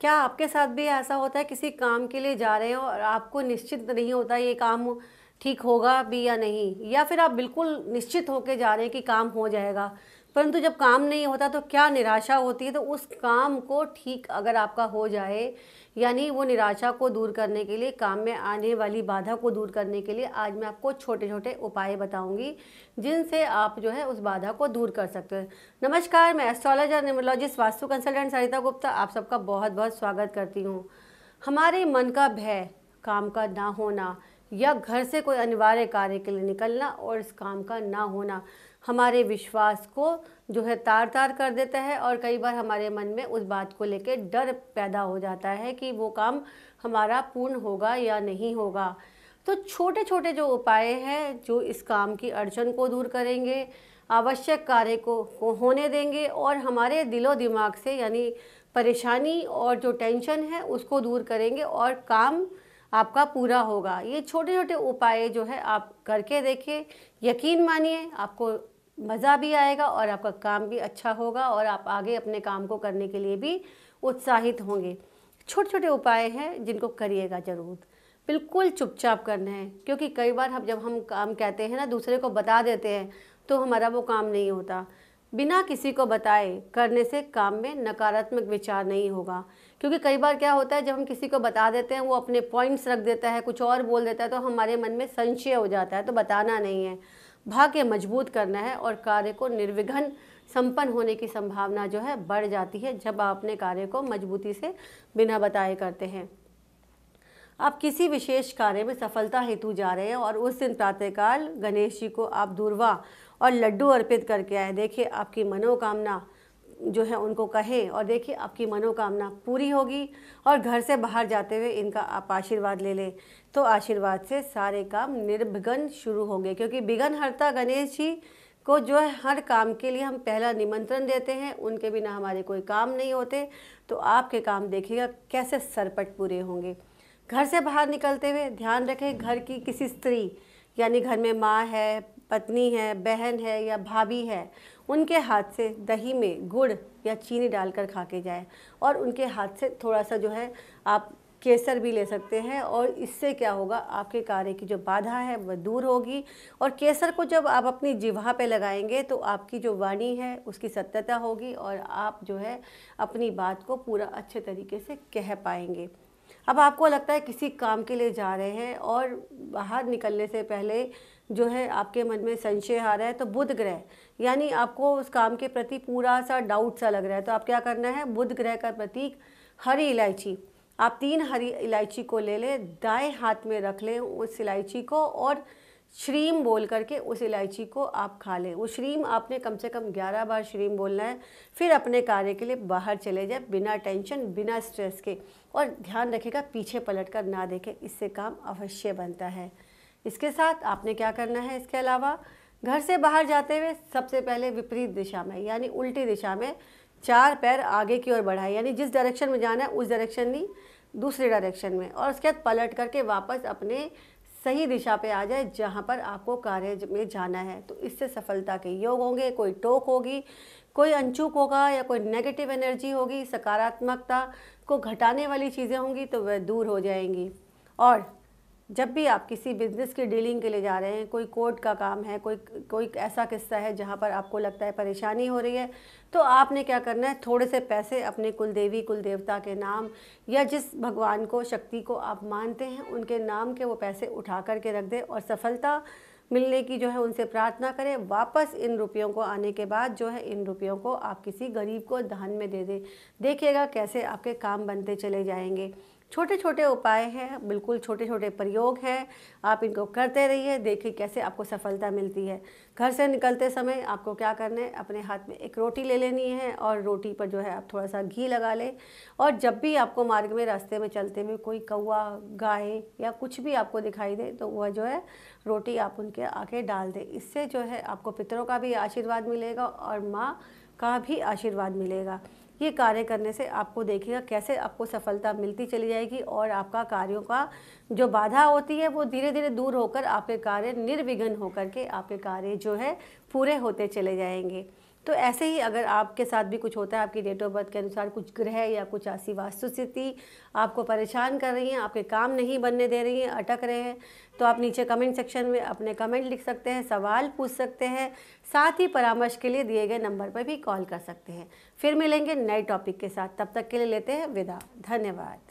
क्या आपके साथ भी ऐसा होता है किसी काम के लिए जा रहे हो और आपको निश्चित नहीं होता ये काम ठीक होगा भी या नहीं या फिर आप बिल्कुल निश्चित होकर जा रहे हैं कि काम हो जाएगा परंतु जब काम नहीं होता तो क्या निराशा होती है तो उस काम को ठीक अगर आपका हो जाए यानी वो निराशा को दूर करने के लिए काम में आने वाली बाधा को दूर करने के लिए आज मैं आपको छोटे छोटे उपाय बताऊंगी जिनसे आप जो है उस बाधा को दूर कर सकते हैं नमस्कार मैं astrologer numerologist vastu consultant Sarita Gupta आप सबका बहुत बहुत स्वागत करती हूँ हमारे मन का भय काम का ना होना या घर से कोई अनिवार्य कार्य के लिए निकलना और इस काम का ना होना हमारे विश्वास को जो है तार तार कर देता है और कई बार हमारे मन में उस बात को लेकर डर पैदा हो जाता है कि वो काम हमारा पूर्ण होगा या नहीं होगा तो छोटे छोटे जो उपाय हैं जो इस काम की अड़चन को दूर करेंगे आवश्यक कार्य को, को होने देंगे और हमारे दिलो दिमाग से यानी परेशानी और जो टेंशन है उसको दूर करेंगे और काम आपका पूरा होगा ये छोटे छोटे उपाय जो है आप करके देखिए यकीन मानिए आपको मज़ा भी आएगा और आपका काम भी अच्छा होगा और आप आगे अपने काम को करने के लिए भी उत्साहित होंगे छोटे छोटे उपाय हैं जिनको करिएगा ज़रूर बिल्कुल चुपचाप करना है क्योंकि कई बार हम जब हम काम कहते हैं ना दूसरे को बता देते हैं तो हमारा वो काम नहीं होता बिना किसी को बताए करने से काम में नकारात्मक विचार नहीं होगा क्योंकि कई बार क्या होता है जब हम किसी को बता देते हैं वो अपने पॉइंट्स रख देता है कुछ और बोल देता है तो हमारे मन में संशय हो जाता है तो बताना नहीं है भाग्य मजबूत करना है और कार्य को निर्विघ्न संपन्न होने की संभावना जो है बढ़ जाती है जब आप अपने कार्य को मजबूती से बिना बताए करते हैं आप किसी विशेष कार्य में सफलता हेतु जा रहे हैं और उस दिन प्रातःकाल गणेश जी को आप दूरवा और लड्डू अर्पित करके आए देखिए आपकी मनोकामना जो है उनको कहें और देखिए आपकी मनोकामना पूरी होगी और घर से बाहर जाते हुए इनका आप आशीर्वाद ले लें तो आशीर्वाद से सारे काम निर्भिघन शुरू होंगे क्योंकि विघ्न हरता गणेश जी को जो है हर काम के लिए हम पहला निमंत्रण देते हैं उनके बिना हमारे कोई काम नहीं होते तो आपके काम देखिएगा कैसे सरपट पूरे होंगे घर से बाहर निकलते हुए ध्यान रखें घर की किसी स्त्री यानी घर में माँ है पत्नी है बहन है या भाभी है उनके हाथ से दही में गुड़ या चीनी डालकर खा के जाए और उनके हाथ से थोड़ा सा जो है आप केसर भी ले सकते हैं और इससे क्या होगा आपके कार्य की जो बाधा है वह दूर होगी और केसर को जब आप अपनी जिवा पे लगाएंगे तो आपकी जो वाणी है उसकी सत्यता होगी और आप जो है अपनी बात को पूरा अच्छे तरीके से कह पाएंगे अब आपको लगता है किसी काम के लिए जा रहे हैं और बाहर निकलने से पहले जो है आपके मन में संशय आ रहा है तो बुध ग्रह यानी आपको उस काम के प्रति पूरा सा डाउट सा लग रहा है तो आप क्या करना है बुध ग्रह का प्रतीक हरी इलायची आप तीन हरी इलायची को ले लें दाएं हाथ में रख लें उस इलायची को और श्रीम बोल करके उस इलायची को आप खा लें वो श्रीम आपने कम से कम ग्यारह बार श्रीम बोलना है फिर अपने कार्य के लिए बाहर चले जाए बिना टेंशन बिना स्ट्रेस के और ध्यान रखेगा पीछे पलट कर ना देखें इससे काम अवश्य बनता है इसके साथ आपने क्या करना है इसके अलावा घर से बाहर जाते हुए सबसे पहले विपरीत दिशा में यानी उल्टी दिशा में चार पैर आगे की ओर बढ़ाए यानी जिस डायरेक्शन में जाना है उस डायरेक्शन नहीं दूसरे डायरेक्शन में और उसके बाद पलट करके वापस अपने सही दिशा पे आ जाए जहाँ पर आपको कार्य में जाना है तो इससे सफलता के योग होंगे कोई टोक होगी कोई अनचूक होगा या कोई नेगेटिव एनर्जी होगी सकारात्मकता को घटाने वाली चीज़ें होंगी तो वह दूर हो जाएंगी और जब भी आप किसी बिज़नेस की डीलिंग के लिए जा रहे हैं कोई कोर्ट का काम है कोई कोई ऐसा किस्सा है जहाँ पर आपको लगता है परेशानी हो रही है तो आपने क्या करना है थोड़े से पैसे अपने कुल देवी कुल देवता के नाम या जिस भगवान को शक्ति को आप मानते हैं उनके नाम के वो पैसे उठा करके रख दें और सफलता मिलने की जो है उनसे प्रार्थना करें वापस इन रुपयों को आने के बाद जो है इन रुपयों को आप किसी गरीब को दान में दे दें देखिएगा कैसे आपके काम बनते चले जाएंगे छोटे छोटे उपाय हैं बिल्कुल छोटे छोटे प्रयोग हैं आप इनको करते रहिए देखिए कैसे आपको सफलता मिलती है घर से निकलते समय आपको क्या करना है अपने हाथ में एक रोटी ले लेनी है और रोटी पर जो है आप थोड़ा सा घी लगा लें और जब भी आपको मार्ग में रास्ते में चलते हुए कोई कौआ गाय या कुछ भी आपको दिखाई दे तो वह जो है रोटी आप उनके आगे डाल दें इससे जो है आपको पितरों का भी आशीर्वाद मिलेगा और माँ का भी आशीर्वाद मिलेगा ये कार्य करने से आपको देखिएगा कैसे आपको सफलता मिलती चली जाएगी और आपका कार्यों का जो बाधा होती है वो धीरे धीरे दूर होकर आपके कार्य निर्विघ्न होकर के आपके कार्य जो है पूरे होते चले जाएंगे तो ऐसे ही अगर आपके साथ भी कुछ होता है आपकी डेट ऑफ बर्थ के अनुसार कुछ ग्रह या कुछ ऐसी वास्तु स्थिति आपको परेशान कर रही हैं आपके काम नहीं बनने दे रही हैं अटक रहे हैं तो आप नीचे कमेंट सेक्शन में अपने कमेंट लिख सकते हैं सवाल पूछ सकते हैं साथ ही परामर्श के लिए दिए गए नंबर पर भी कॉल कर सकते हैं फिर मिलेंगे नए टॉपिक के साथ तब तक के लिए लेते हैं विदा धन्यवाद